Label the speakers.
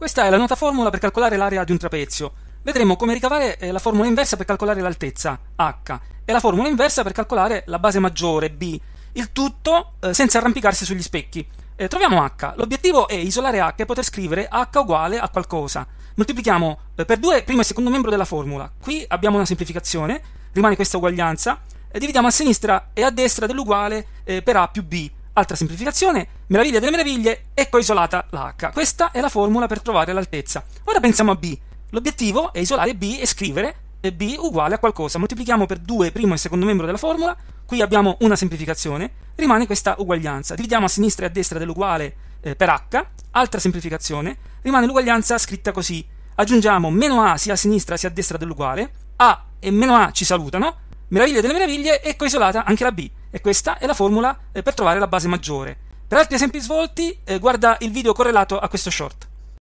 Speaker 1: Questa è la nota formula per calcolare l'area di un trapezio. Vedremo come ricavare eh, la formula inversa per calcolare l'altezza, h, e la formula inversa per calcolare la base maggiore, b, il tutto eh, senza arrampicarsi sugli specchi. Eh, troviamo h, l'obiettivo è isolare h e poter scrivere h uguale a qualcosa. Moltiplichiamo per 2 primo e secondo membro della formula. Qui abbiamo una semplificazione, rimane questa uguaglianza, dividiamo a sinistra e a destra dell'uguale per a più b. Altra semplificazione, meraviglia delle meraviglie, ecco isolata la H. Questa è la formula per trovare l'altezza. Ora pensiamo a B. L'obiettivo è isolare B e scrivere B uguale a qualcosa. Moltiplichiamo per 2 primo e secondo membro della formula, qui abbiamo una semplificazione, rimane questa uguaglianza. Dividiamo a sinistra e a destra dell'uguale eh, per H, altra semplificazione, rimane l'uguaglianza scritta così. Aggiungiamo meno A sia a sinistra sia a destra dell'uguale, A e meno A ci salutano, meraviglia delle meraviglie, ecco isolata anche la B. E questa è la formula eh, per trovare la base maggiore. Per altri esempi svolti, eh, guarda il video correlato a questo short.